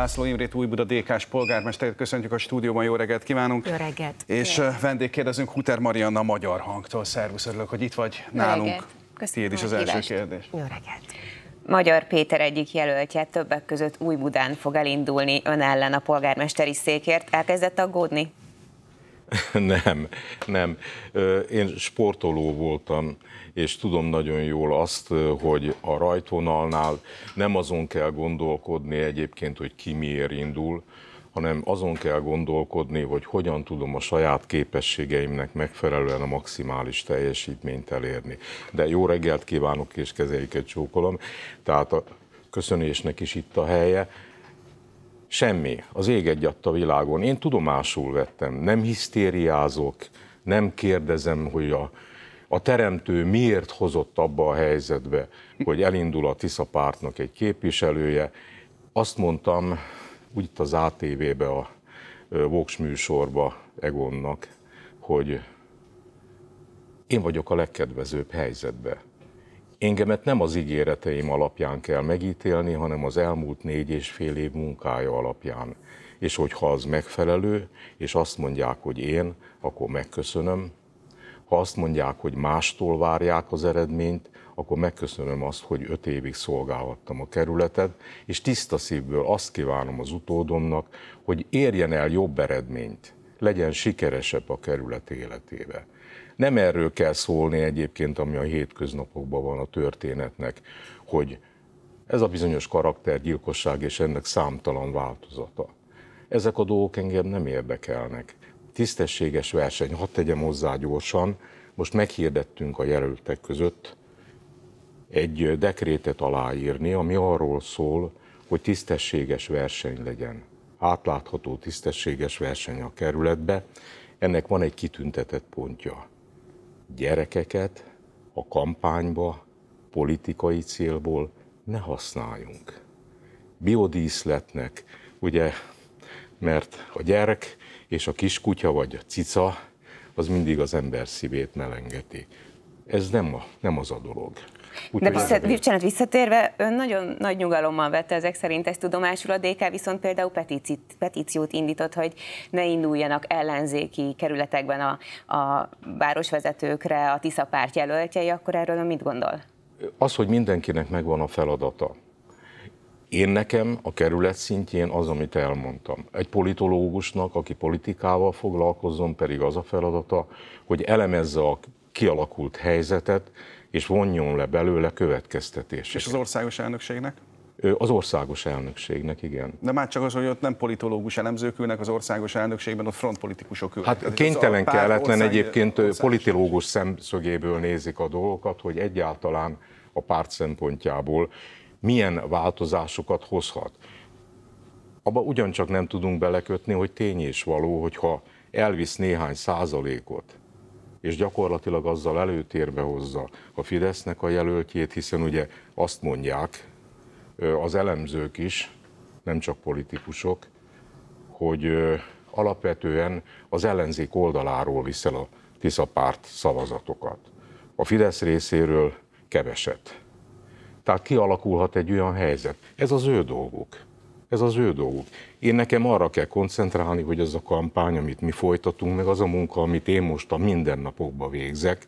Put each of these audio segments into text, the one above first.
László Imrét, Újbuda DK-s polgármesterét köszöntjük a stúdióban, jó reggelt kívánunk. Jó reggelt. És jó. vendégkérdezünk Huter Marianna Magyar Hangtól. Szervusz, örülök, hogy itt vagy jó nálunk. Köszönöm Tiéd is az első kérdés. Jó reggelt. Magyar Péter egyik jelöltje többek között Új-Budán fog elindulni ön ellen a polgármesteri székért. Elkezdett aggódni? nem, nem. Én sportoló voltam, és tudom nagyon jól azt, hogy a rajtvonalnál nem azon kell gondolkodni egyébként, hogy ki miért indul, hanem azon kell gondolkodni, hogy hogyan tudom a saját képességeimnek megfelelően a maximális teljesítményt elérni. De jó reggelt kívánok, és kezeiket csókolom. Tehát a köszönésnek is itt a helye. Semmi. Az ég egyadt a világon. Én tudomásul vettem. Nem hisztériázok, nem kérdezem, hogy a, a teremtő miért hozott abba a helyzetbe, hogy elindul a Tisza pártnak egy képviselője. Azt mondtam, úgy itt az ATV-be, a Vox műsorba Egonnak, hogy én vagyok a legkedvezőbb helyzetbe. Engemet nem az ígéreteim alapján kell megítélni, hanem az elmúlt négy és fél év munkája alapján. És hogyha az megfelelő, és azt mondják, hogy én, akkor megköszönöm. Ha azt mondják, hogy mástól várják az eredményt, akkor megköszönöm azt, hogy öt évig szolgálhattam a kerületet, és tiszta szívből azt kívánom az utódomnak, hogy érjen el jobb eredményt legyen sikeresebb a kerület életébe. Nem erről kell szólni egyébként, ami a hétköznapokban van a történetnek, hogy ez a bizonyos karaktergyilkosság és ennek számtalan változata. Ezek a dolgok engem nem érdekelnek. Tisztességes verseny, hadd tegyem hozzá gyorsan, most meghirdettünk a jelöltek között egy dekrétet aláírni, ami arról szól, hogy tisztességes verseny legyen átlátható, tisztességes verseny a kerületbe. Ennek van egy kitüntetett pontja. Gyerekeket a kampányba politikai célból ne használjunk. Biodíszletnek, ugye, mert a gyerek és a kiskutya vagy a cica az mindig az ember szívét melengeti. Ez nem, a, nem az a dolog. Úgy, De vissza, bocsánat, visszatérve, ön nagyon nagy nyugalommal vette ezek szerint ezt tudomásul, a DK viszont például petíciót, petíciót indított, hogy ne induljanak ellenzéki kerületekben a, a városvezetőkre a Tisza párt jelöltjei, akkor erről mit gondol? Az, hogy mindenkinek megvan a feladata. Én nekem a kerület szintjén az, amit elmondtam. Egy politológusnak, aki politikával foglalkozom, pedig az a feladata, hogy elemezze a kialakult helyzetet, és vonjon le belőle következtetéseket. És az országos elnökségnek? Az országos elnökségnek, igen. De már csak az, hogy ott nem politológus elemzők ülnek az országos elnökségben, ott frontpolitikusok ülnek. Hát Ez kénytelen kelletlen ország, egyébként politológus politológus szemszögéből nézik a dolgokat, hogy egyáltalán a párt szempontjából milyen változásokat hozhat. Abba ugyancsak nem tudunk belekötni, hogy tény és való, hogyha elvisz néhány százalékot és gyakorlatilag azzal előtérbe hozza a Fidesznek a jelöltjét, hiszen ugye azt mondják az elemzők is, nem csak politikusok, hogy alapvetően az ellenzék oldaláról viszel a Tisza párt szavazatokat. A Fidesz részéről keveset. Tehát kialakulhat egy olyan helyzet. Ez az ő dolguk ez az ő dolguk. Én nekem arra kell koncentrálni, hogy az a kampány, amit mi folytatunk, meg az a munka, amit én most a mindennapokban végzek,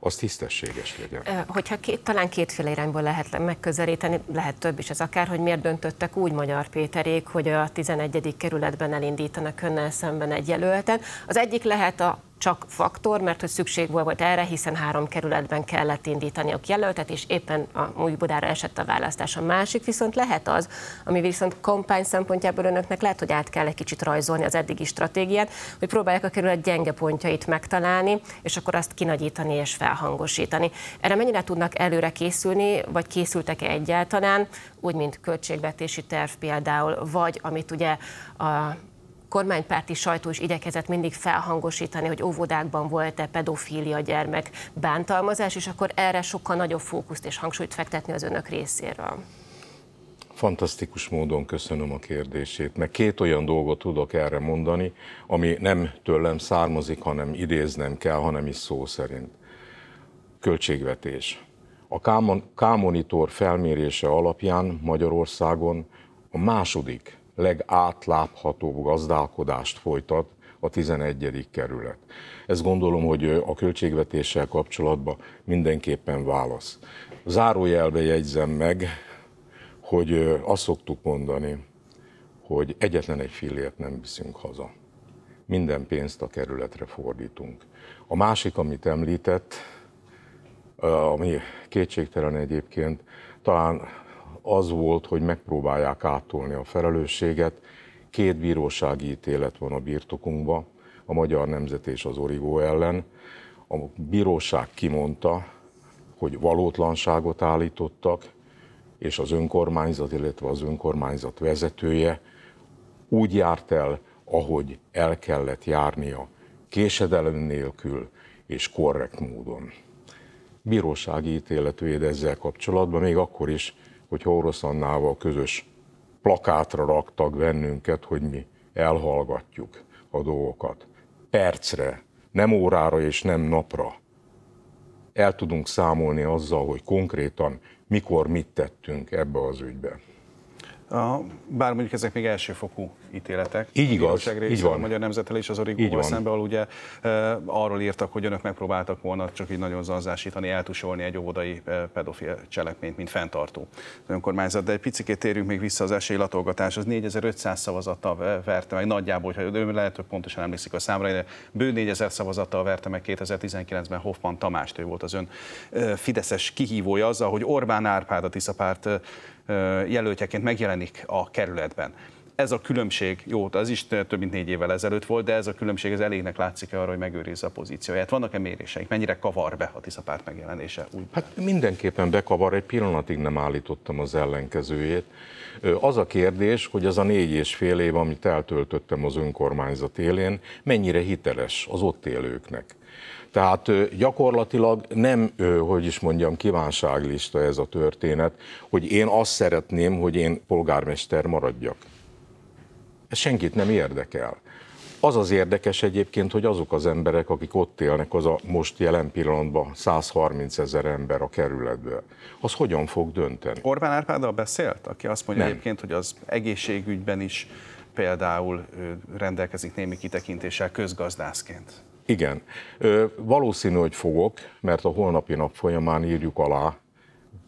az tisztességes legyen. Hogyha két, talán kétféle irányból lehet megközelíteni, lehet több is ez akár, hogy miért döntöttek úgy Magyar Péterék, hogy a 11. kerületben elindítanak önnel szemben egy jelölten. Az egyik lehet a csak faktor, mert hogy szükség volt erre, hiszen három kerületben kellett indítani a jelöltet, és éppen a új Budára esett a választás. A másik viszont lehet az, ami viszont kampány szempontjából önöknek lehet, hogy át kell egy kicsit rajzolni az eddigi stratégiát, hogy próbálják a kerület gyenge pontjait megtalálni, és akkor azt kinagyítani és felhangosítani. Erre mennyire tudnak előre készülni, vagy készültek-e egyáltalán, úgy, mint költségvetési terv például, vagy amit ugye a kormánypárti sajtó is igyekezett mindig felhangosítani, hogy óvodákban volt-e pedofília gyermek bántalmazás, és akkor erre sokkal nagyobb fókuszt és hangsúlyt fektetni az önök részéről. Fantasztikus módon köszönöm a kérdését, mert két olyan dolgot tudok erre mondani, ami nem tőlem származik, hanem idéznem kell, hanem is szó szerint. Költségvetés. A K-monitor felmérése alapján Magyarországon a második legátláthatóbb gazdálkodást folytat a 11. kerület. Ezt gondolom, hogy a költségvetéssel kapcsolatban mindenképpen válasz. Zárójelbe jegyzem meg, hogy azt szoktuk mondani, hogy egyetlen egy fillért nem viszünk haza. Minden pénzt a kerületre fordítunk. A másik, amit említett, ami kétségtelen egyébként, talán az volt, hogy megpróbálják átolni a felelősséget. Két bírósági ítélet van a birtokunkban, a Magyar Nemzet és az Origó ellen. A bíróság kimondta, hogy valótlanságot állítottak, és az önkormányzat, illetve az önkormányzat vezetője úgy járt el, ahogy el kellett járnia, késedelem nélkül és korrekt módon. Bírósági ítélet véd ezzel kapcsolatban, még akkor is, hogy Oroszannával közös plakátra raktak bennünket, hogy mi elhallgatjuk a dolgokat. Percre, nem órára és nem napra. El tudunk számolni azzal, hogy konkrétan mikor mit tettünk ebbe az ügybe. bár mondjuk ezek még elsőfokú ítéletek. Így igaz, így van. A Magyar Nemzetel és az Origóval szemben, ahol ugye e, arról írtak, hogy önök megpróbáltak volna csak így nagyon zanzásítani, eltusolni egy óvodai eh, pedofil cselekményt, mint fenntartó önkormányzat. De egy picit térjünk még vissza az esélylatolgatás, az 4500 szavazattal verte meg, nagyjából, ha ő lehet, hogy pontosan emlékszik a számra, de bő 4000 szavazattal verte meg 2019-ben Hoffman Tamást, ő volt az ön eh, fideszes kihívója azzal, hogy Orbán Árpád a tiszapárt jelöltjeként megjelenik a kerületben ez a különbség, jó, az is több mint négy évvel ezelőtt volt, de ez a különbség ez elégnek látszik-e arra, hogy megőrizze a pozícióját? Vannak-e méréseik? Mennyire kavar be a Tisza párt megjelenése? Úgy hát mindenképpen bekavar, egy pillanatig nem állítottam az ellenkezőjét. Az a kérdés, hogy az a négy és fél év, amit eltöltöttem az önkormányzat élén, mennyire hiteles az ott élőknek. Tehát gyakorlatilag nem, hogy is mondjam, kívánságlista ez a történet, hogy én azt szeretném, hogy én polgármester maradjak. Ez senkit nem érdekel. Az az érdekes egyébként, hogy azok az emberek, akik ott élnek, az a most jelen pillanatban 130 ezer ember a kerületből, az hogyan fog dönteni? Orbán Árpáddal beszélt, aki azt mondja nem. egyébként, hogy az egészségügyben is például rendelkezik némi kitekintéssel közgazdászként. Igen. Ö, valószínű, hogy fogok, mert a holnapi nap folyamán írjuk alá,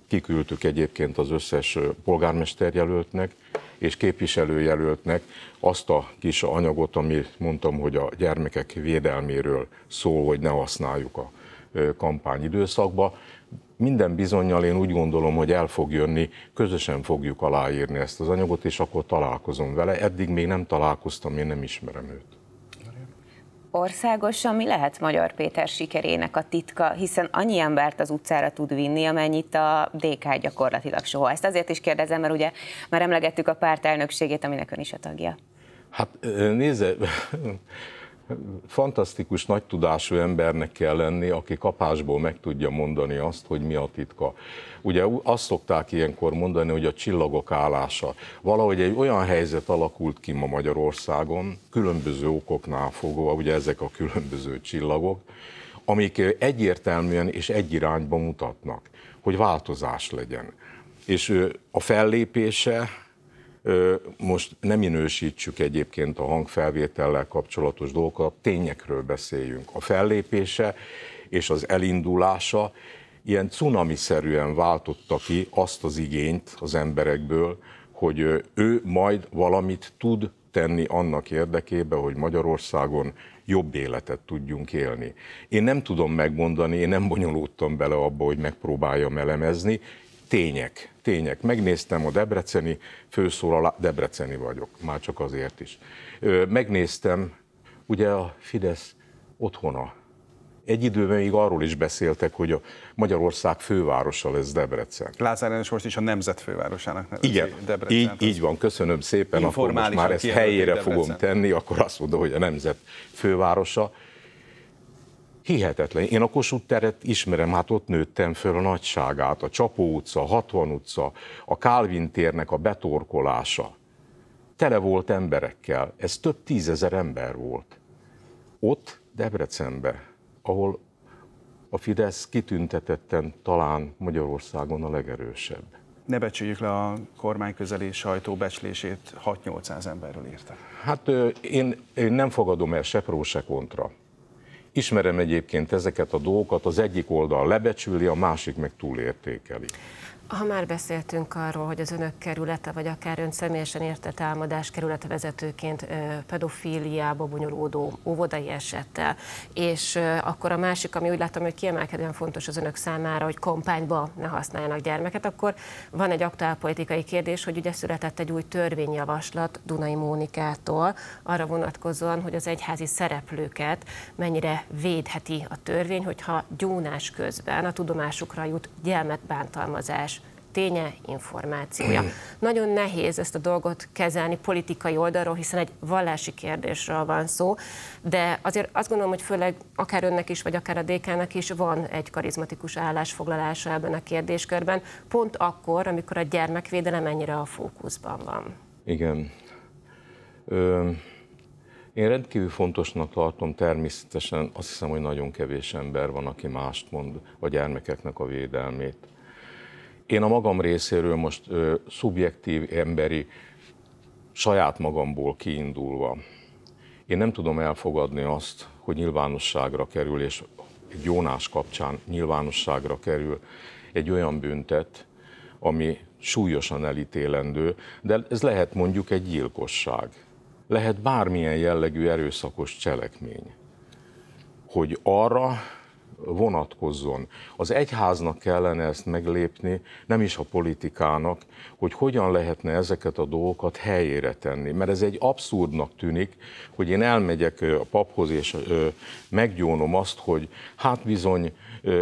kiküldtük egyébként az összes polgármesterjelöltnek, és képviselőjelöltnek azt a kis anyagot, amit mondtam, hogy a gyermekek védelméről szól, hogy ne használjuk a időszakba. Minden bizonyal én úgy gondolom, hogy el fog jönni, közösen fogjuk aláírni ezt az anyagot, és akkor találkozom vele. Eddig még nem találkoztam, én nem ismerem őt országos, ami lehet Magyar Péter sikerének a titka, hiszen annyi embert az utcára tud vinni, amennyit a DK gyakorlatilag soha. Ezt azért is kérdezem, mert ugye már emlegettük a párt elnökségét, aminek ön is a tagja. Hát nézze, fantasztikus nagy tudású embernek kell lenni, aki kapásból meg tudja mondani azt, hogy mi a titka. Ugye azt szokták ilyenkor mondani, hogy a csillagok állása. Valahogy egy olyan helyzet alakult ki ma Magyarországon, különböző okoknál fogva, ugye ezek a különböző csillagok, amik egyértelműen és egy irányba mutatnak, hogy változás legyen. És a fellépése most nem minősítsük egyébként a hangfelvétellel kapcsolatos dolgokat, tényekről beszéljünk. A fellépése és az elindulása ilyen cunamiszerűen váltotta ki azt az igényt az emberekből, hogy ő majd valamit tud tenni annak érdekében, hogy Magyarországon jobb életet tudjunk élni. Én nem tudom megmondani, én nem bonyolódtam bele abba, hogy megpróbáljam elemezni, tények, tények. Megnéztem a debreceni főszólalá, debreceni vagyok, már csak azért is. Megnéztem, ugye a Fidesz otthona. Egy időben még arról is beszéltek, hogy a Magyarország fővárosa lesz Debrecen. Lázár János most is a nemzet fővárosának nevezi Igen, Debrecen. Így, így van, köszönöm szépen, akkor most már ezt helyére Debrecen. fogom tenni, akkor azt mondom, hogy a nemzet fővárosa. Hihetetlen. Én a Kossuth teret ismerem, hát ott nőttem föl a nagyságát. A Csapó utca, a Hatvan utca, a Kálvin térnek a betorkolása. Tele volt emberekkel. Ez több tízezer ember volt. Ott, Debrecenbe, ahol a Fidesz kitüntetetten talán Magyarországon a legerősebb. Ne becsüljük le a kormány közeli sajtó becslését, 6-800 emberről írta. Hát én, én nem fogadom el se pró, se kontra. Ismerem egyébként ezeket a dolgokat, az egyik oldal lebecsüli, a másik meg túlértékeli. Ha már beszéltünk arról, hogy az önök kerülete, vagy akár ön személyesen érte támadás vezetőként pedofíliába bonyolódó óvodai esettel, és akkor a másik, ami úgy látom, hogy kiemelkedően fontos az önök számára, hogy kampányba ne használjanak gyermeket, akkor van egy politikai kérdés, hogy ugye született egy új törvényjavaslat Dunai Mónikától arra vonatkozóan, hogy az egyházi szereplőket mennyire védheti a törvény, hogyha gyónás közben a tudomásukra jut gyermekbántalmazás ténye, információja. Nagyon nehéz ezt a dolgot kezelni politikai oldalról, hiszen egy vallási kérdésről van szó, de azért azt gondolom, hogy főleg akár önnek is, vagy akár a DK-nak is van egy karizmatikus állásfoglalása ebben a kérdéskörben, pont akkor, amikor a gyermekvédelem ennyire a fókuszban van. Igen. Ö, én rendkívül fontosnak tartom, természetesen azt hiszem, hogy nagyon kevés ember van, aki mást mond a gyermekeknek a védelmét. Én a magam részéről most ö, szubjektív, emberi, saját magamból kiindulva, én nem tudom elfogadni azt, hogy nyilvánosságra kerül, és egy Jónás kapcsán nyilvánosságra kerül egy olyan büntet, ami súlyosan elítélendő, de ez lehet mondjuk egy gyilkosság, lehet bármilyen jellegű erőszakos cselekmény, hogy arra vonatkozzon. Az egyháznak kellene ezt meglépni, nem is a politikának, hogy hogyan lehetne ezeket a dolgokat helyére tenni. Mert ez egy abszurdnak tűnik, hogy én elmegyek a paphoz, és meggyónom azt, hogy hát bizony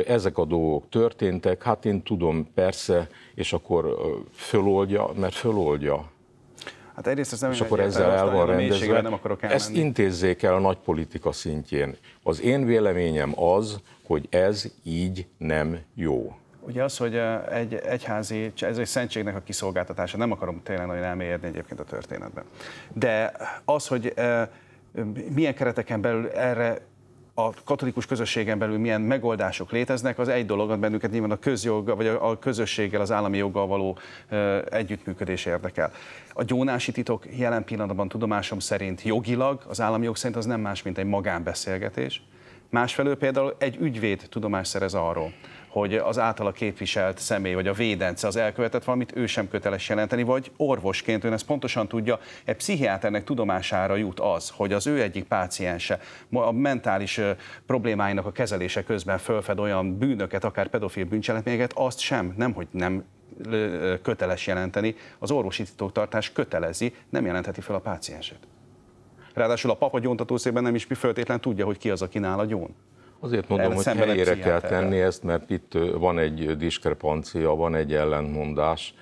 ezek a dolgok történtek, hát én tudom, persze, és akkor föloldja, mert föloldja Hát egyrészt ez nem és akkor ezzel el van rendezve. Nem akarok elmenni. Ezt intézzék el a nagy politika szintjén. Az én véleményem az, hogy ez így nem jó. Ugye az, hogy eh, egy egyházi, ez egy szentségnek a kiszolgáltatása, nem akarom tényleg nagyon elmélyedni egyébként a történetben. De az, hogy eh, milyen kereteken belül erre a katolikus közösségen belül milyen megoldások léteznek, az egy dolog, bennünket nyilván a közjog, vagy a közösséggel, az állami joggal való együttműködés érdekel. A gyónási titok jelen pillanatban tudomásom szerint jogilag, az állami jog szerint az nem más, mint egy magánbeszélgetés. Másfelől például egy ügyvéd tudomás szerez arról, hogy az általa képviselt személy vagy a védence az elkövetett valamit, ő sem köteles jelenteni, vagy orvosként ön ezt pontosan tudja, egy pszichiáternek tudomására jut az, hogy az ő egyik páciense a mentális problémáinak a kezelése közben felfed olyan bűnöket, akár pedofil bűncselekményeket, azt sem, nem, hogy nem köteles jelenteni, az orvosi titoktartás kötelezi, nem jelentheti fel a pácienset. Ráadásul a papa gyóntatószékben nem is mi föltétlen tudja, hogy ki az, aki nála gyón. Azért mondom, hogy helyére kell tenni ezt, mert itt van egy diskrepancia, van egy ellentmondás,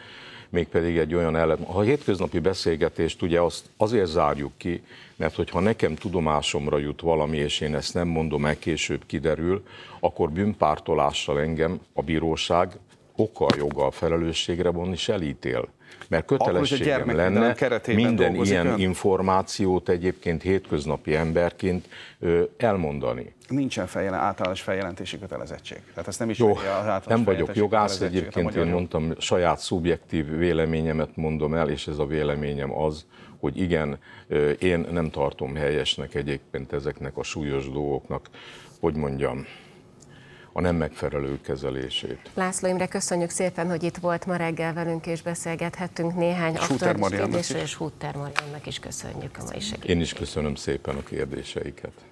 mégpedig egy olyan ellentmondás. A hétköznapi beszélgetést ugye azt azért zárjuk ki, mert hogyha nekem tudomásomra jut valami, és én ezt nem mondom el, később kiderül, akkor bűnpártolással engem a bíróság okkal, joggal felelősségre vonni és elítél mert kötelességem lenne minden ilyen ön? információt egyébként hétköznapi emberként elmondani. Nincsen fejjel, általános feljelentési kötelezettség. Tehát ezt nem is Jó, nem vagyok jogász, egyébként én mondtam, saját szubjektív véleményemet mondom el, és ez a véleményem az, hogy igen, én nem tartom helyesnek egyébként ezeknek a súlyos dolgoknak, hogy mondjam, a nem megfelelő kezelését. László Imre, köszönjük szépen, hogy itt volt ma reggel velünk, és beszélgethettünk néhány aktuális és Hutter Mariannak is köszönjük a mai segítséget. Én is köszönöm szépen a kérdéseiket.